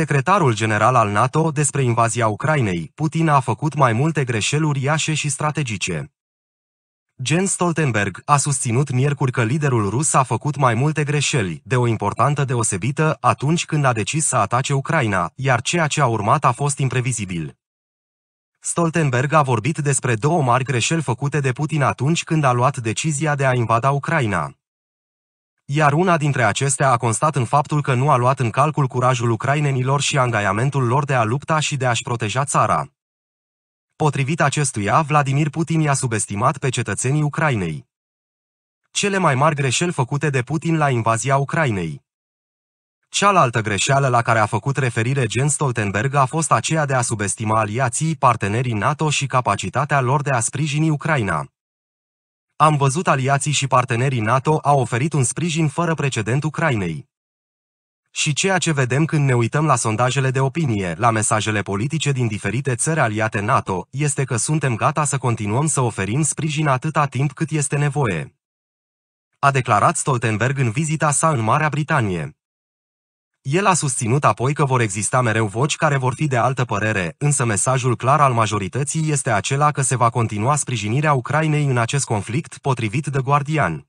secretarul general al NATO despre invazia Ucrainei, Putin a făcut mai multe greșeli uriașe și strategice. Jens Stoltenberg a susținut miercuri că liderul rus a făcut mai multe greșeli, de o importantă deosebită, atunci când a decis să atace Ucraina, iar ceea ce a urmat a fost imprevizibil. Stoltenberg a vorbit despre două mari greșeli făcute de Putin atunci când a luat decizia de a invada Ucraina iar una dintre acestea a constat în faptul că nu a luat în calcul curajul ucrainenilor și angajamentul lor de a lupta și de a-și proteja țara. Potrivit acestuia, Vladimir Putin i-a subestimat pe cetățenii Ucrainei. Cele mai mari greșeli făcute de Putin la invazia Ucrainei. Cealaltă greșeală la care a făcut referire Jens Stoltenberg a fost aceea de a subestima aliații, partenerii NATO și capacitatea lor de a sprijini Ucraina. Am văzut aliații și partenerii NATO au oferit un sprijin fără precedent Ucrainei. Și ceea ce vedem când ne uităm la sondajele de opinie, la mesajele politice din diferite țări aliate NATO, este că suntem gata să continuăm să oferim sprijin atâta timp cât este nevoie. A declarat Stoltenberg în vizita sa în Marea Britanie. El a susținut apoi că vor exista mereu voci care vor fi de altă părere, însă mesajul clar al majorității este acela că se va continua sprijinirea Ucrainei în acest conflict, potrivit de Guardian.